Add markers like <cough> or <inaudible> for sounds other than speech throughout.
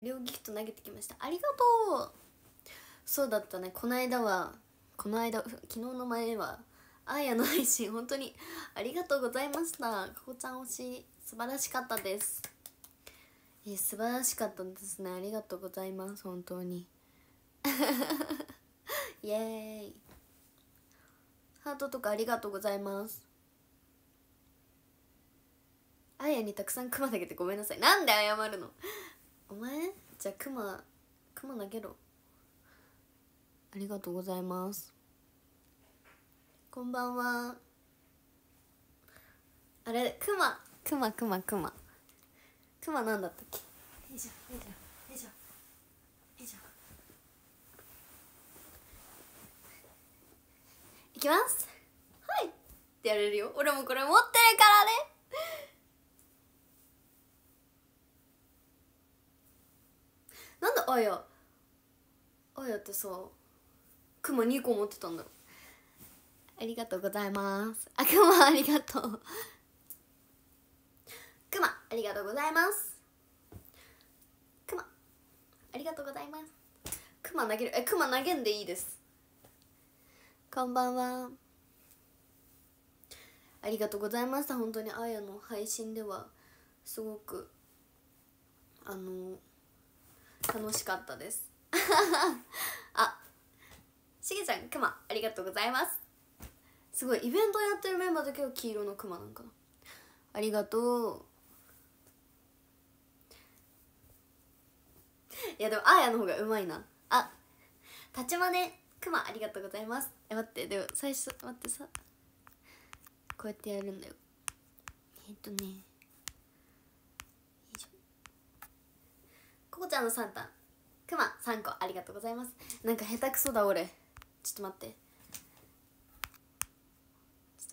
両ギフト投げてきましたありがとうそうだったねこの間はこの間昨日の前はあやの配信本当にありがとうございましたかこちゃん推し素晴らしかったですい素晴らしかったですねありがとうございます本当に <laughs> イエーイハートとかありがとうございますあやにたくさん熊投げてごめんなさいなんで謝るのお前じゃあクマクマ投げろありがとうございますこんばんはあれクマクマクマクマクマなんだったっけいいきますはいってやれるよ俺もこれ持ってるからねあやあやってさクマ2個持ってたんだありがとうございますあくまありがとうくまありがとうございますくまありがとうございますくま投げるえくま投げんでいいですこんばんはありがとうございました本当にあやの配信ではすごくあの楽しかったです <laughs> あしげちゃんくまありがとうございますすごいイベントやってるメンバーだけは黄色のくまなんかなありがとういやでもあーやの方がうまいなあ立ちまねくまありがとうございますえ待ってでも最初待ってさこうやってやるんだよえっとねここちゃんのサンタくま3個ありがとうございますなんか下手くそだ俺ちょっと待ってち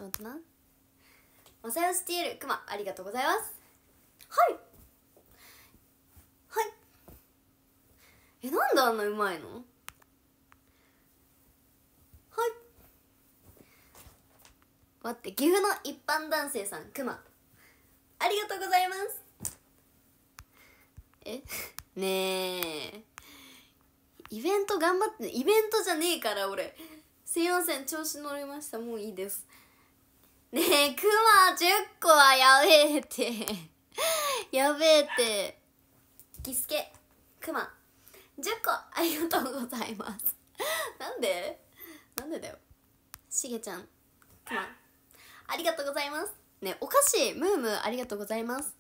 ょっと待ってなマサヨシティールくまありがとうございますはいはいえなんであんなうまいのはい待って岐阜の一般男性さんくまありがとうございますえねえイベント頑張ってイベントじゃねえから俺すいません調子乗りましたもういいですねえクマ10個はやべえって <laughs> やべえってキスケクマ10個ありがとうございます <laughs> なんでなんでだよしげちゃんクマありがとうございますねお菓子ムームーありがとうございます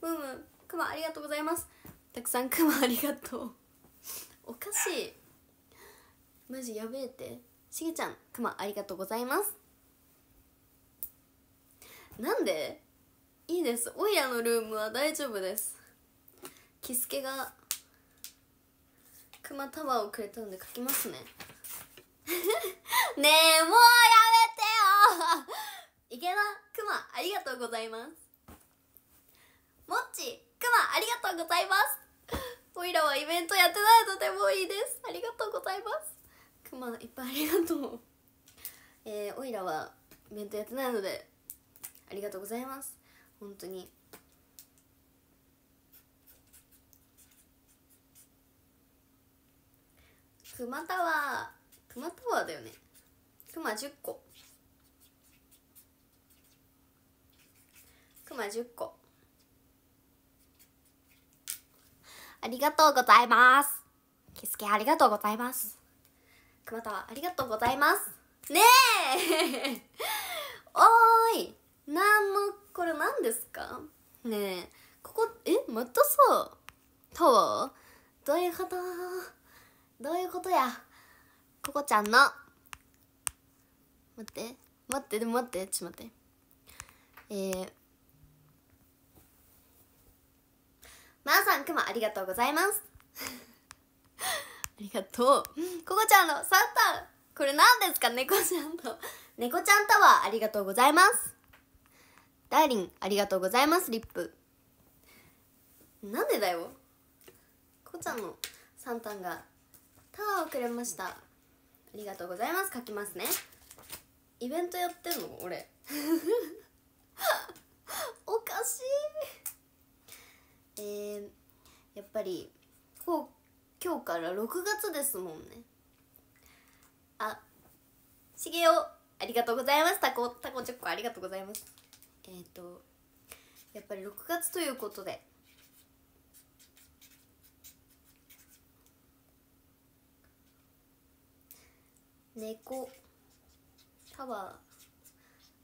ムームークマありがとうございますたくさんくまありがとうおかしいマジやべえってしげちゃんくまありがとうございますなんでいいですおいらのルームは大丈夫ですキスケがくまタワーをくれたので書きますね <laughs> ねえもうやめてよいけなくまありがとうございますもっちくまありがとうございますおいらはイベントやってないのでもいいですありがとうございますくまいっぱいありがとうえー、おいらはイベントやってないのでありがとうございます本当にクマタワークマタワーだよねクマ10個クマ10個ありがとうございます。キスケありがとうございます。熊田ありがとうございます。ねえ <laughs> おーいなんの、これ何ですかねえ、ここ、え、またさ、タワーどういうことどういうことやここちゃんの。待って、待って、でも待って、ちょっと待って。えー、まーさんくまありがとうございますありがとうここちゃんのサンタこれ何ですか猫ちゃんの猫ちゃんタワーありがとうございますダーリンありがとうございますリップなんでだよこちゃんのサンタンがタワーをくれましたありがとうございます書きますねイベントやってんの俺 <laughs> おかしいえー、やっぱりこう今日から6月ですもんねあしげおありがとうございますタコタコチョコありがとうございますえっ、ー、とやっぱり6月ということで猫タワ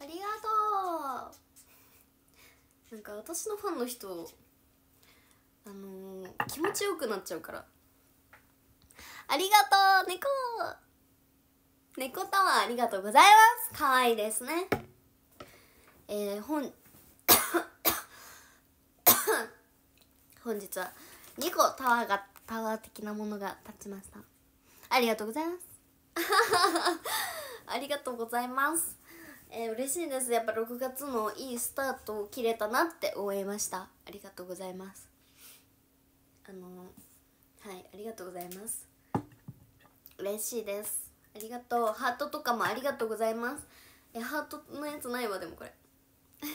ーありがとうなんか私のファンの人あのー、気持ちよくなっちゃうからありがとう猫猫タワーありがとうございます可愛いですねえー、本 <coughs> 本日は2個タワーがタワー的なものが立ちましたありがとうございます <laughs> ありがとうございますえー、嬉しいですやっぱ6月のいいスタートを切れたなって思いましたありがとうございますあのはいありがとうございます嬉しいですありがとうハートとかもありがとうございますえハートのやつないわでもこれ <laughs>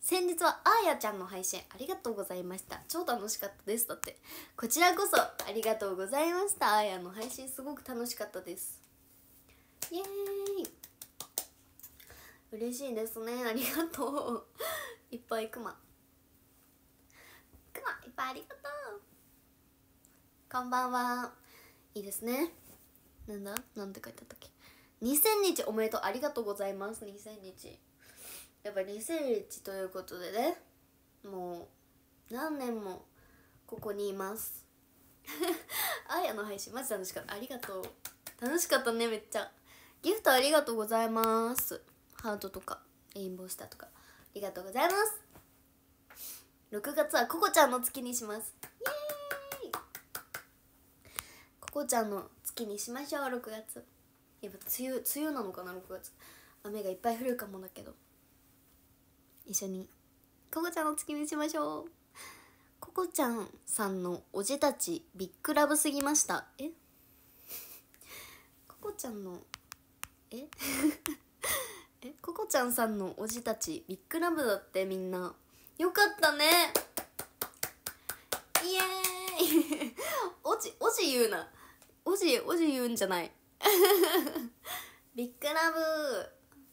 先日はあーやちゃんの配信ありがとうございました超楽しかったですだってこちらこそありがとうございましたあーやの配信すごく楽しかったですイエーイ嬉しいですねありがとういっぱいくまありがとうこんばんはいいですねなんだなんて書いてあったっけ2000日おめでとうありがとうございます2000日やっぱ2000日ということでねもう何年もここにいます <laughs> あやの配信マジ楽しかったありがとう楽しかったねめっちゃギフトありがとうございますハートとかレインボースターとかありがとうございます6月はココちゃんの月にしますイエーイココちゃんの月にしましょう6月やっぱ梅雨梅雨なのかな6月雨がいっぱい降るかもだけど一緒にココちゃんの月にしましょうココちゃんさんのおじたちビッグラブすぎましたえココちゃんのえ <laughs> えココちゃんさんのおじたちビッグラブだってみんなよかったねイエーイ <laughs> おじおじ言うなおじおじ言うんじゃない <laughs> ビッグラブ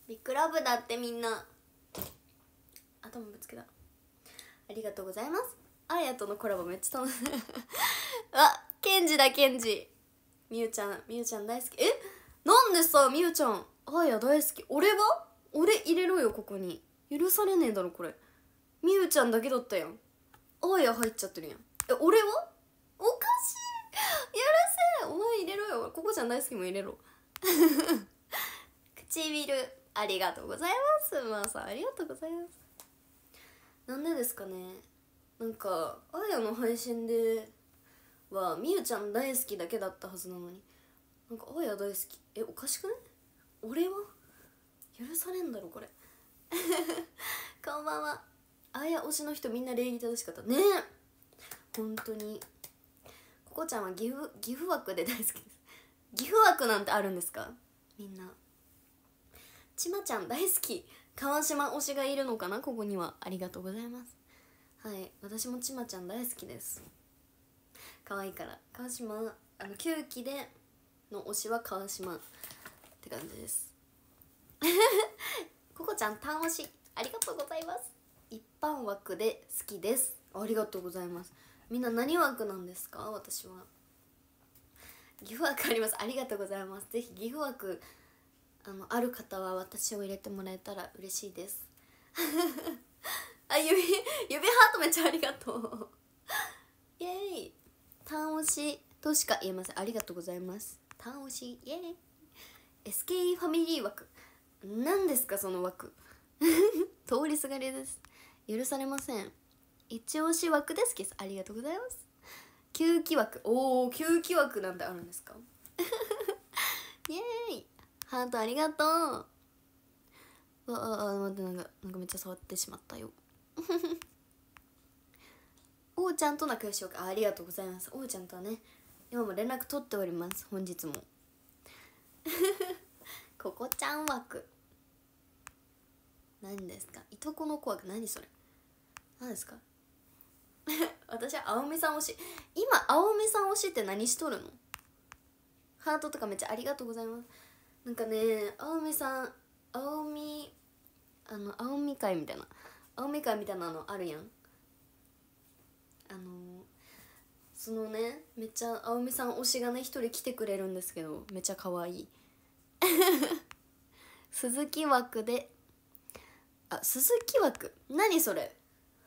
ビッグラブだってみんな頭ぶつけたありがとうございますあやとのコラボめっちゃ楽しいあ <laughs> ケンジだケンジみゆちゃんみゆちゃん大好きえなんでさみゆちゃんあや大好き俺は俺入れろよここに許されねえだろこれみゆちゃんだけだったやんあや入っちゃってるやんえ俺はおかしいやらせお前入れろよここちゃん大好きも入れろ <laughs> 唇ありがとうございますまあさありがとうございますなんでですかねなんかあやの配信ではみゆちゃん大好きだけだったはずなのになんかあや大好きえおかしくね俺は許されんだろこれ <laughs> こんばんはあや推しの人みんな礼儀正しかったね本当にここちゃんは岐阜岐阜枠で大好きです岐阜枠なんてあるんですかみんなちまちゃん大好き川島推しがいるのかなここにはありがとうございますはい私もちまちゃん大好きです可愛いから川島あの9期での推しは川島って感じですここ <laughs> ちゃん単推しありがとうございます般枠で好きですありがとうございますみんな何枠なんですか私は岐阜枠ありますありがとうございますぜひ岐阜枠あのある方は私を入れてもらえたら嬉しいです <laughs> あ指指ハートめっちゃありがとう <laughs> イエーイ単押しとしか言えませんありがとうございます単押しイエーイ SKE ファミリー枠何ですかその枠 <laughs> 通りすがりです許されません一押し枠ですけどありがとうございます吸気枠おお吸気枠なんてあるんですか <laughs> イエーイハートありがとうわああ待ってなんかなんかめっちゃ触ってしまったよおう <laughs> ちゃんと仲良しよありがとうございますおうちゃんとはね今も連絡取っております本日も <laughs> ここちゃん枠何ですかいとこの子枠何それ何ですか <laughs> 私は青梅さん推し今青梅さん推しって何しとるのハートとかめっちゃありがとうございますなんかね青梅さん青海あの青海会みたいな青海会みたいなのあるやんあのー、そのねめっちゃ青梅さん推しがね一人来てくれるんですけどめっちゃ可愛い <laughs> 鈴木枠であ鈴木枠何それ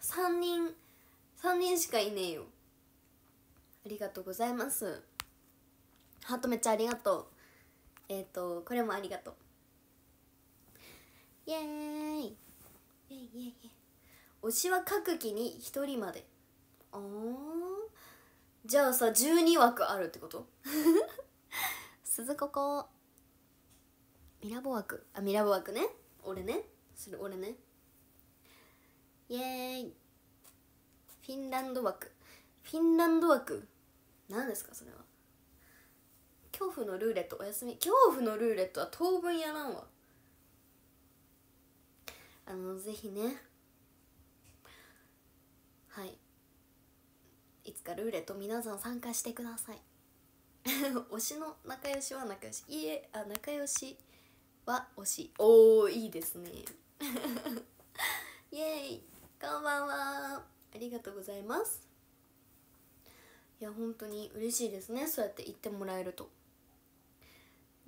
3人3人しかいねえよありがとうございますハートめっちゃありがとうえっ、ー、とこれもありがとうイエーイイエイイエイ推しは各期に1人までああじゃあさ12枠あるってこと <laughs> 鈴子こミラボ枠あミラボ枠ね俺ねそれ俺ねイエーイフィンランド枠フィンランド枠何ですかそれは恐怖のルーレットお休み恐怖のルーレットは当分やらんわあのぜひねはいいつかルーレット皆さん参加してください <laughs> 推しの仲良しは仲良しいえあ仲良しは推しおおいいですね <laughs> イエーイこんばんはありがとうございますいや本当に嬉しいですねそうやって言ってもらえると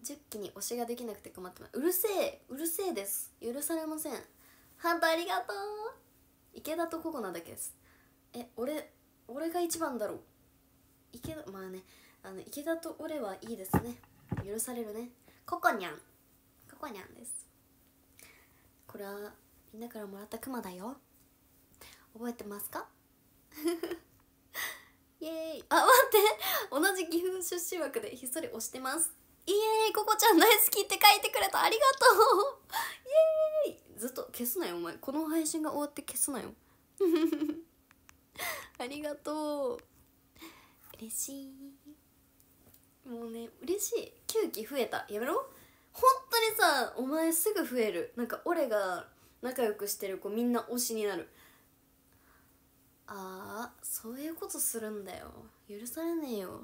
10期に推しができなくて困ってますうるせえうるせえです許されませんハートありがとう池田とココナだけですえ俺俺が一番だろう池田まあねあの池田と俺はいいですね許されるねココニャンココニャンですこれはみんなからもらったクマだよ覚えてますか <laughs> イエーイあ待って同じ岐阜出身枠でひっそり押してますイエーイここちゃん大好きって書いてくれたありがとう <laughs> イエーイずっと消すなよお前この配信が終わって消すなよ <laughs> ありがとう嬉しいもうね嬉しい9期増えたやめろ本当にさお前すぐ増えるなんか俺が仲良くしてる子みんな推しになるそういうことするんだよ許されねえよ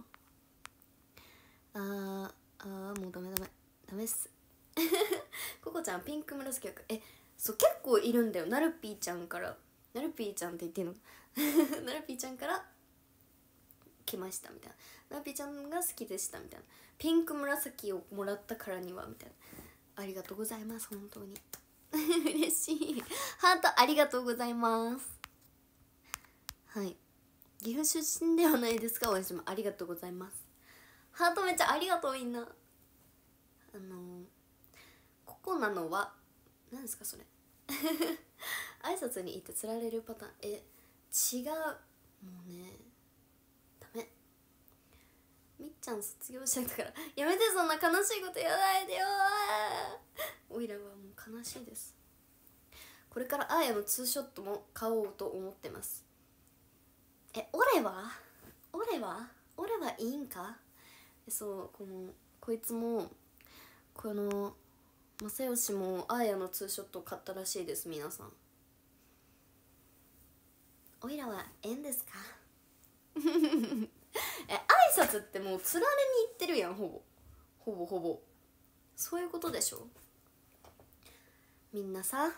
あーあーもうダメダメダメっす <laughs> ココちゃんピンク紫役えそう結構いるんだよなるぴーちゃんからなるぴーちゃんって言っていいのなるぴーちゃんから来ましたみたいななるぴーちゃんが好きでしたみたいなピンク紫をもらったからにはみたいなありがとうございます本当に <laughs> 嬉しいハートありがとうございますはい岐阜出身ではないですか私もありがとうございますハートめっちゃありがとうみんなあのー、ここなのは何ですかそれ <laughs> 挨拶に行ってつられるパターンえ違うもうねダメみっちゃん卒業しちゃったからやめてそんな悲しいことやないでよおいらはもう悲しいですこれからあやのツーショットも買おうと思ってますえ俺は俺は俺はいいんかそうこのこいつもこの正義もあーやのツーショット買ったらしいです皆さんおいらはんですか <laughs> え挨拶ってもうつられにいってるやんほぼほぼほぼそういうことでしょみんなさ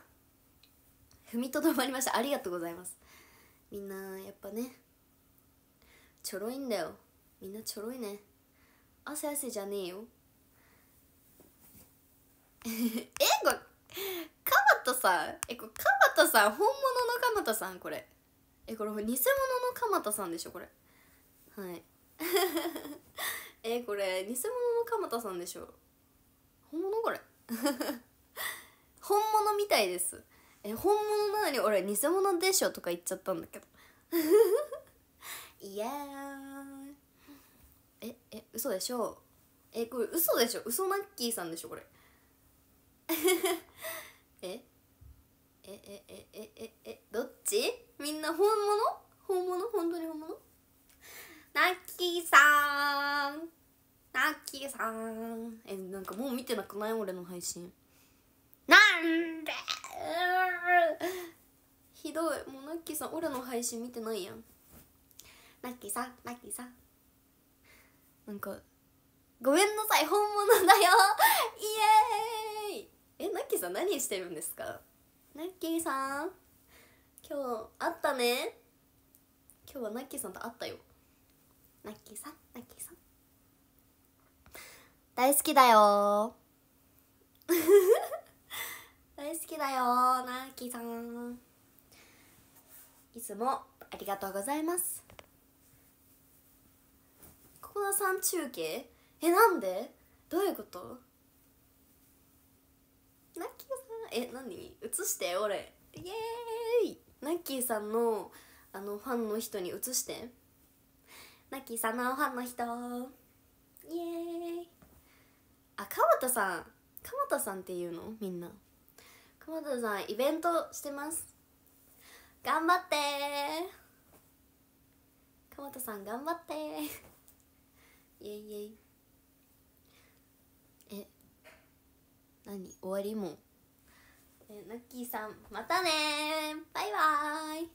踏みとどまりましたありがとうございますみんなやっぱねちょろいんだよみんなちょろいね汗汗じゃねえよ <laughs> えこれかまとさんえこれかまとさん本物の鎌田さんこれえこれ偽物の鎌田さんでしょこれはい <laughs> えこれ偽物の鎌田さんでしょ本物これ <laughs> 本物みたいですえ本物なのに俺偽物でしょとか言っちゃったんだけどイエーイええ嘘でしょえこれ嘘でしょ嘘マッキーさんでしょこれ <laughs> えええええええどっちみんな本物本物本当に本物ナッキーさんナッキーさんえなんかもう見てなくない俺の配信なんでひどいもうナッキーさん俺の配信見てないやんラッキーさんラッキーさんなんかごめんなさい本物だよ <laughs> イエーイえラッキーさん何してるんですかラッキーさん今日会ったね今日はラッキーさんと会ったよラッキーさんラッキーさん大好きだよ <laughs> 大好きだよラッキーさんいつもありがとうございますコナさん中継えなんでどういうことナッキーさんえ何映して俺イエーイナッキーさんのあのファンの人に映してナッキーさんのファンの人イエーイあ鎌田さん鎌田さんっていうのみんな鎌田さんイベントしてます頑張って鎌田さん頑張ってイェイイェイえ何終わりもえナッキーさんまたねバイバイ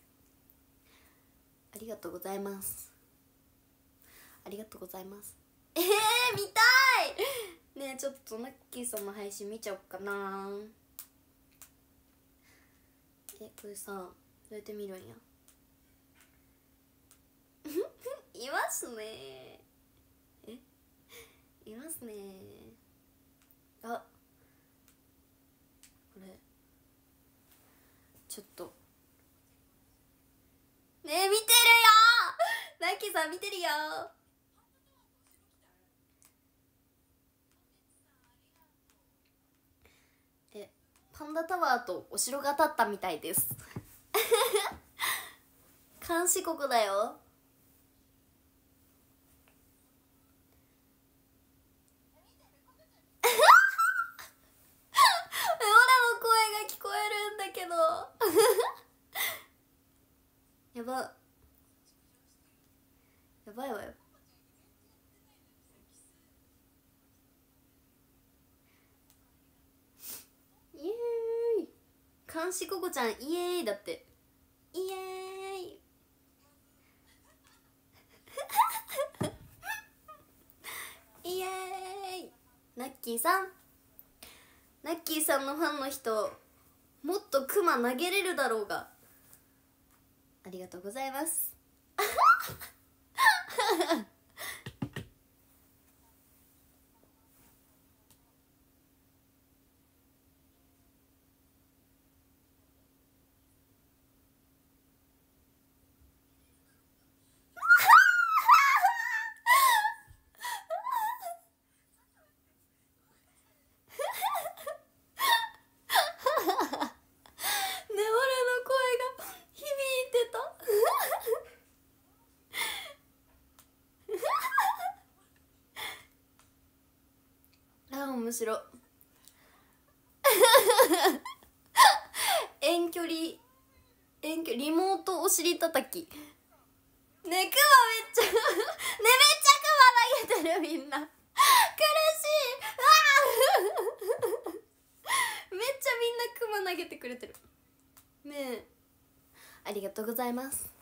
ありがとうございますありがとうございますえー、見たいねちょっとナッキーさんの配信見ちゃおうかなえこれさどうやって見るんやいま <laughs> すねいますねあこれちょっとねえ見てるよラッキさん見てるよえパンダタワーとお城が建ったみたいです監視国だよ男子ココちゃんイエーイだってイエーイ <laughs> イエーイナッキーさんナッキーさんのファンの人もっとクマ投げれるだろうがありがとうございます <laughs> ろ <laughs> 遠距離遠距離リモートお尻叩きねクマめっちゃねめっちゃクマ投げてるみんな苦しいわめっちゃみんなクマ投げてくれてるねえありがとうございます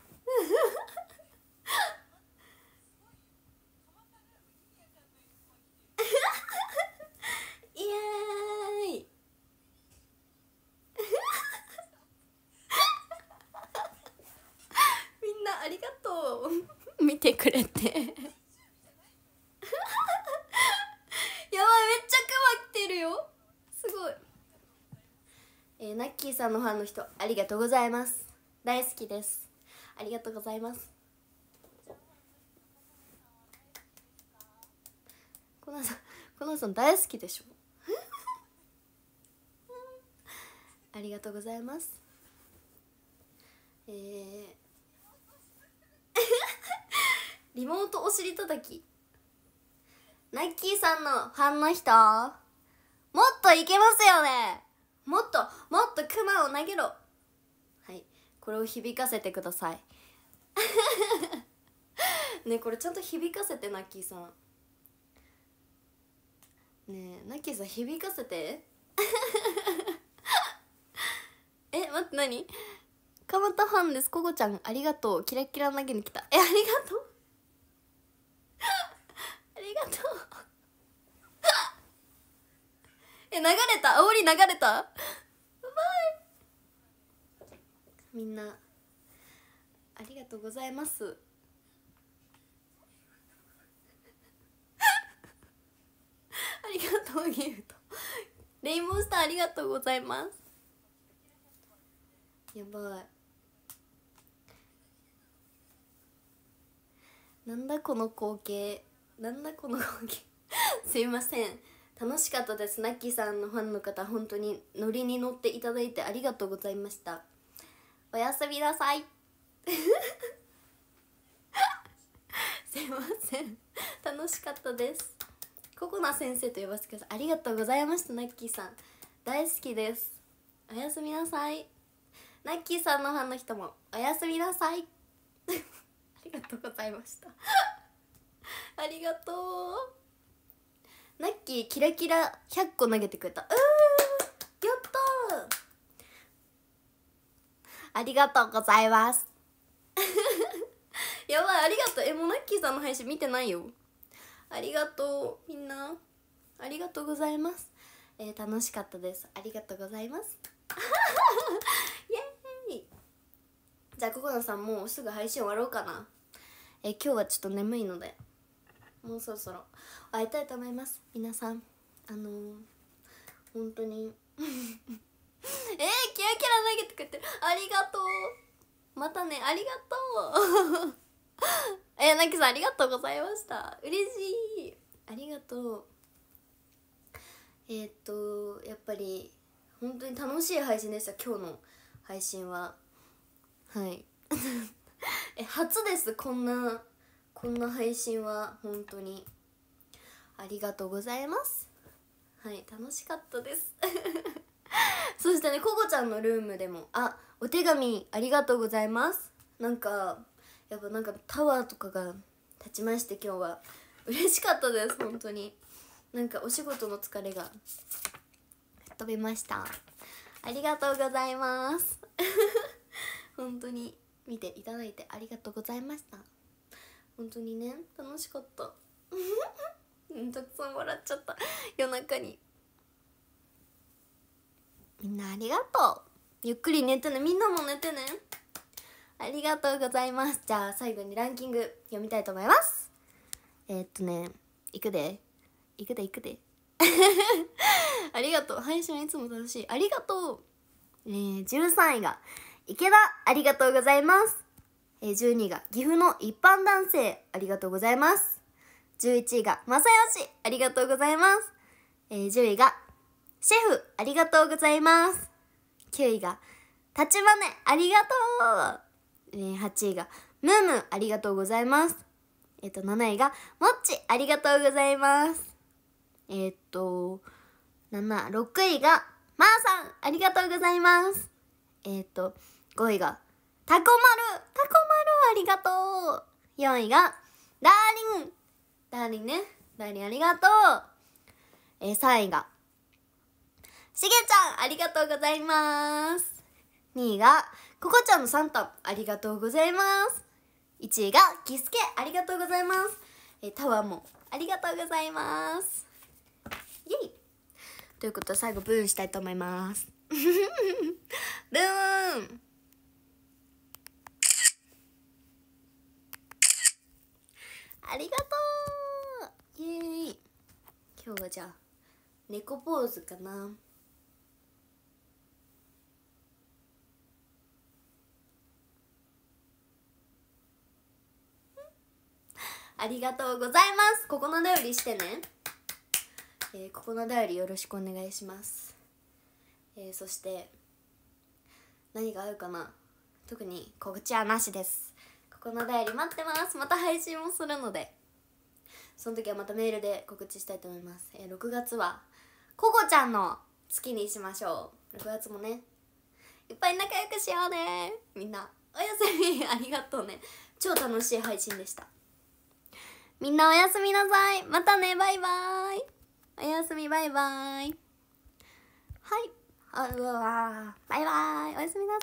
さんのファンの人ありがとうございます大好きですありがとうございますコナさんコナさん大好きでしょ <laughs> ありがとうございますえー <laughs> リモートお尻たきナッキーさんのファンの人もっといけますよねもっともっとクマを投げろはいこれを響かせてください <laughs> ねこれちゃんと響かせてナッキーさんねえナッキーさん響かせて <laughs> え待って何蒲たファンですココちゃんありがとうキラキラ投げに来たえありがとう <laughs> ありがとうえ、流れた煽り流れたうまいみんな、ありがとうございます。<laughs> ありがとう、ギフト。レインボースターありがとうございます。やばい。なんだこの光景。なんだこの光景。すいません。楽しかったですナッキーさんのファンの方本当にノリに乗っていただいてありがとうございましたおやすみなさいすいません楽しかったですココナ先生と呼ばせてくださいありがとうございましたナッキーさん大好きですおやすみなさいナッキーさんのファンの人もおやすみなさい <laughs> ありがとうございましたありがとうナッキーキラキラ100個投げてくれたうーやったありがとうございます <laughs> やばいありがとうえもうナッキーさんの配信見てないよありがとうみんなありがとうございますえー、楽しかったですありがとうございます <laughs> イエーイじゃあここなさんもうすぐ配信終わろうかなえー、今日はちょっと眠いのでもうそろそろ会いたいと思います皆さんあのー、本当に <laughs> えー、キラキラ投げてくれてるありがとうまたねありがとう <laughs> えー、なきさんありがとうございました嬉しいありがとうえー、っとやっぱり本当に楽しい配信でした今日の配信ははい <laughs> え初ですこんなこんな配信は本当にありがとうございますはい楽しかったです <laughs> そしてねここちゃんのルームでもあお手紙ありがとうございますなんかやっぱなんかタワーとかが立ちまして今日は嬉しかったです本当になんかお仕事の疲れが飛びましたありがとうございます <laughs> 本当に見ていただいてありがとうございました本当にね楽しかったたくさん笑っちゃった夜中にみんなありがとうゆっくり寝てねみんなも寝てねありがとうございますじゃあ最後にランキング読みたいと思いますえー、っとね行くで行くで行くで <laughs> ありがとう配信はいつも楽しいありがとうえー、13位が池田ありがとうございます12位が岐阜の一般男性、ありがとうございます。11位が正義、ありがとうございます。えー、10位がシェフ、ありがとうございます。9位が立花、ありがとう。えー、8位がムームー、ありがとうございます。えっ、ー、と、7位がもっち、ありがとうございます。えっ、と、7、6位がまーさん、ありがとうございます。えっ、と、5位がタコ丸タコ丸ありがとう !4 位が、ダーリンダーリンね。ダーリンありがとうえー、3位が、しげちゃんありがとうございます2位が、ここちゃんのサンタありがとうございます1位が、キスケありがとうございますえー、タワーもありがとうございますイェイということで最後ブーンしたいと思います。<laughs> ブーンありがとうイエーイ今日はじゃあ猫ポーズかなありがとうございますここの頼りしてね、えー、ここの頼りよろしくお願いします、えー、そして何が合うかな特に告知はなしですこのお便り待ってますまた配信もするのでその時はまたメールで告知したいと思います、えー、6月はココちゃんの月にしましょう6月もねいっぱい仲良くしようねみんなおやすみありがとうね超楽しい配信でしたみんなおやすみなさいまたねバイバーイおやすみバイバイはいあうわバイバーイおやすみなさ